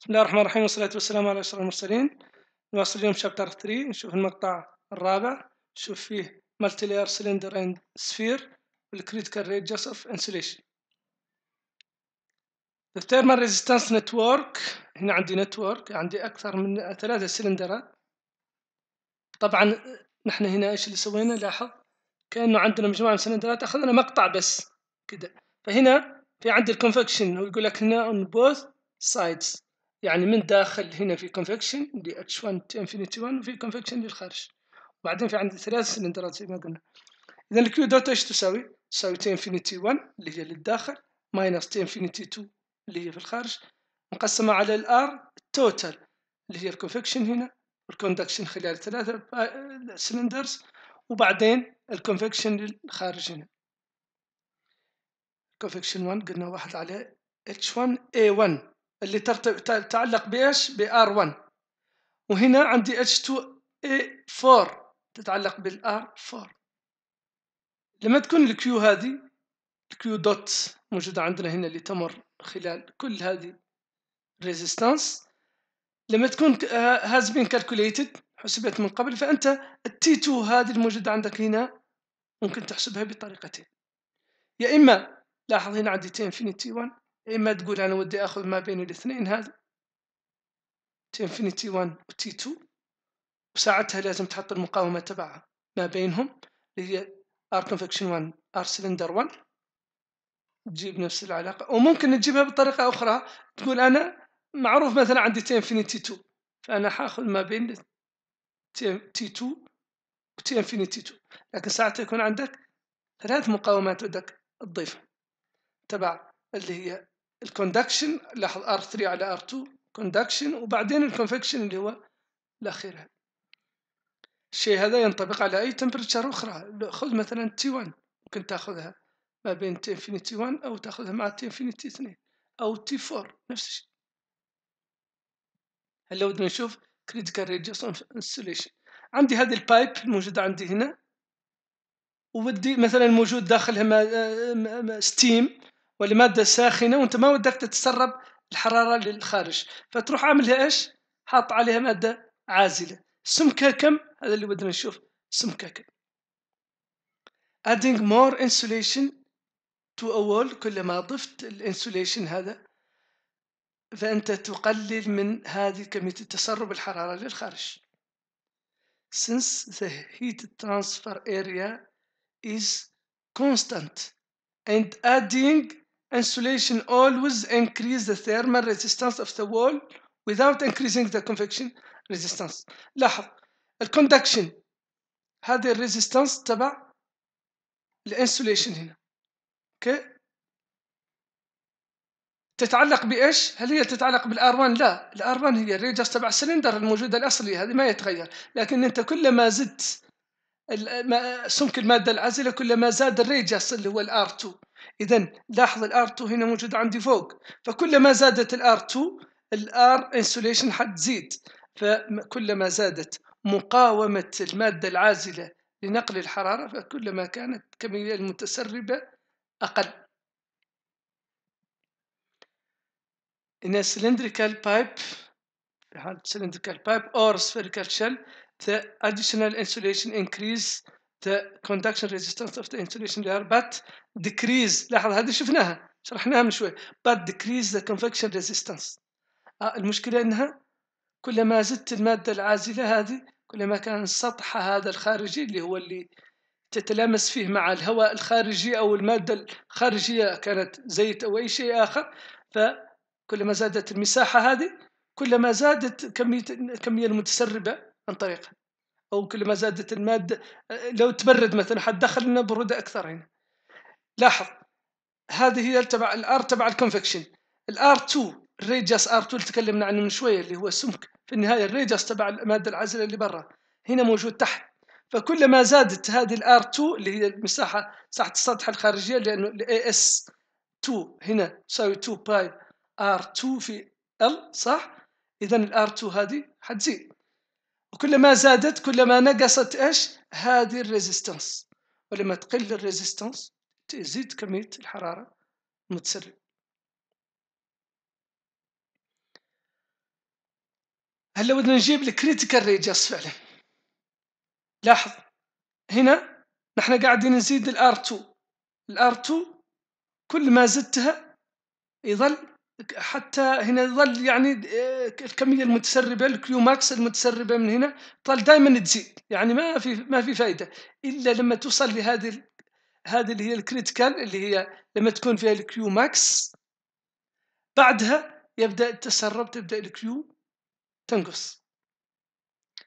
بسم الله الرحمن الرحيم والصلاة والسلام على أشرف المرسلين نواصل اليوم شابتر 3 نشوف المقطع الرابع نشوف فيه مالتي لاير سلندر اند سفير والكريتيكال ريجرز اوف انسوليشن الثيرمال thermal resistance network هنا عندي نتورك عندي أكثر من ثلاثة سلندرات طبعا نحن هنا ايش اللي سوينا لاحظ كأنه عندنا مجموعة من السلندرات أخذنا مقطع بس كده فهنا في عندي الكونفكشن هو يقول لك هنا on both sides يعني من داخل هنا في كونفكشن اتش 1 انفينيتي 1 وفي كونفكشن للخارج وبعدين في عندي ثلاث سلندرات زي ما قلنا إذا الكيو دوت إيش تساوي؟ تساوي تي انفينيتي 1 اللي هي للداخل ماينس تي انفينيتي 2 اللي هي في الخارج مقسمة على الآر التوتال اللي هي الكونفكشن هنا والكوندكشن خلال ثلاثة سلندرز وبعدين الكونفكشن للخارج هنا كونفكشن 1 قلنا واحد على H1 A1 اللي تتعلق بايش بار 1 وهنا عندي h 2 a 4 تتعلق بالار 4 لما تكون Q هذه Q دوت موجودة عندنا هنا اللي تمر خلال كل هذه ريزيستانس لما تكون هاز بين كالكوليتد حسبت من قبل فأنت t 2 هذه الموجودة عندك هنا ممكن تحسبها بطريقتين يا إما لاحظ هنا عندي T infinity 1 اما تقول انا ودي اخذ ما بين الاثنين هذا تي انفينيتي 1 وتي 2 وساعتها لازم تحط المقاومة تبعها ما بينهم اللي هي ار كونفكشن 1 ار سلندر 1 تجيب نفس العلاقة وممكن تجيبها بطريقة أخرى تقول أنا معروف مثلا عندي تي انفينيتي 2 فأنا حاخذ ما بين تي 2 وتي انفينيتي 2 لكن ساعتها يكون عندك ثلاث مقاومات بدك تضيفها تبع اللي هي الكوندكشن لاحظ ار 3 علي ار R2 كوندكشن وبعدين الكونفكشن اللي هو الأخير هذا الشيء هذا ينطبق على أي تمبرتشر أخرى خذ مثلا تي 1 ممكن تاخذها ما بين تي انفينيتي 1 أو تاخذها مع تي انفينيتي 2 او تي T4 نفس الشيء هلا ودنا نشوف كريتيكال radius انسوليشن عندي هذه البايب الموجودة عندي هنا وبدي مثلا موجود داخلها ستيم آه، آه، آه، ولماده ساخنه وانت ما ودك تتسرب الحراره للخارج فتروح عاملها ايش حاط عليها ماده عازله سمكها كم هذا اللي بدنا نشوف سمكها كم adding more insulation to a wall كلما ضفت الانسوليشن هذا فأنت تقلل من هذه كمية تسرب الحرارة للخارج since the heat transfer area is constant and adding Insulation always increase the thermal resistance of the wall without increasing the convection resistance لاحظ الكوندكشن هذه الريزيستانس تبع الانسوليشن هنا اوكي تتعلق بايش هل هي تتعلق بالار1 لا الار1 هي الريجس تبع السلندر الموجوده الاصلي هذه ما يتغير لكن انت كلما زدت سمك الماده العازله كلما زاد الريجس اللي هو الار2 اذا لاحظ الـ r 2 هنا موجود عندي فوق فكلما زادت الـ r 2 الـ R insulation حتزيد فكلما زادت مقاومه الماده العازله لنقل الحراره فكلما كانت الكميه المتسربه اقل In a cylindrical pipe, cylindrical pipe or spherical shell, the additional insulation increase the conduction resistance of the insulation layer but decrease لاحظ هذه شفناها شرحناها من شوي but decrease the convection resistance آه المشكلة انها كلما زدت المادة العازلة هذه كلما كان سطح هذا الخارجي اللي هو اللي تتلامس فيه مع الهواء الخارجي او المادة الخارجية كانت زيت او اي شيء اخر فكلما زادت المساحة هذه كلما زادت كمية الكمية المتسربة عن طريقها او كل ما زادت الماده لو تبرد مثلا حتدخل لنا بروده اكثر هنا لاحظ هذه هي تبع الار تبع الكونفكشن الار 2 الريجاس ار 2 اللي تكلمنا عنه من شويه اللي هو السمك في النهايه الريجاس تبع الماده العازله اللي برا هنا موجود تحت فكلما زادت هذه الار 2 اللي هي المساحه مساحه السطح الخارجيه لانه الاي اس 2 هنا تساوي 2 باي ار 2 في ال صح اذا الار 2 هذه حتزيد وكلما زادت كلما نقصت ايش هذه الريزيستنس ولما تقل الريزيستنس تزيد كميه الحراره المتسرب هل لو بدنا نجيب الكريتيكال ريجس فعلا لاحظ هنا نحن قاعدين نزيد الار 2 الار 2 كل ما زدتها يظل حتى هنا ظل يعني آه، الكميه المتسربه الكيو ماكس المتسربه من هنا تظل دائما تزيد يعني ما في ما في فائده الا لما توصل لهذه هذه اللي هي الكريتيكال اللي هي لما تكون فيها الكيو ماكس بعدها يبدا التسرب تبدا الكيو تنقص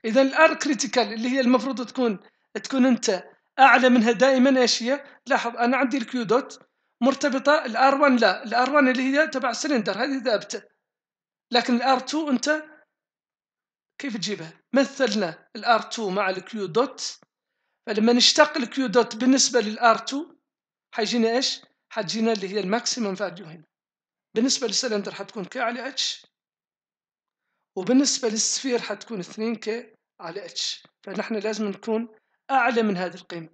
اذا الار كريتيكال اللي هي المفروض تكون تكون انت اعلى منها دائما ايش هي لاحظ انا عندي الكيو دوت مرتبطه الار 1 لا الار 1 اللي هي تبع السلندر هذه ثابته لكن الار 2 انت كيف تجيبها مثلنا الار 2 مع الكيو دوت فلما نشتق الكيو دوت بالنسبه للار 2 حيجينا ايش حتجينا اللي هي الماكسيمم فاليو هنا بالنسبه للسلندر حتكون كي على اتش وبالنسبه للسفير حتكون 2 كي على اتش فنحن لازم نكون اعلى من هذه القيمه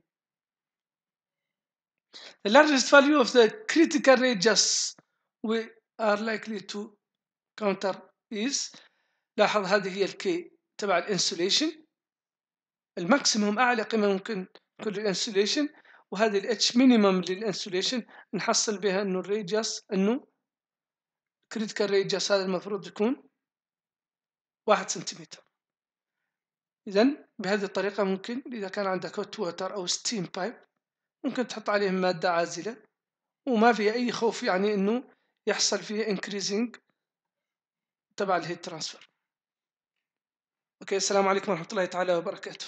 The largest value of the critical radius we are likely to counter is لاحظ هذه هي الكي تبع الانسوليشن الماكسيموم اعلى قيمه ممكن تكون الانسوليشن وهذه الاتش مينيمم للانسوليشن نحصل بها انه الريجاس انه كريتيكال ريجاس هذا المفروض يكون واحد سنتيمتر اذا بهذه الطريقه ممكن اذا كان عندك هوت ووتر او ستيم بايب ممكن تحط عليهم مادة عازلة وما في أي خوف يعني أنه يحصل فيه increasing تبع الهيت ترانسفير اوكي السلام عليكم ورحمة الله تعالى وبركاته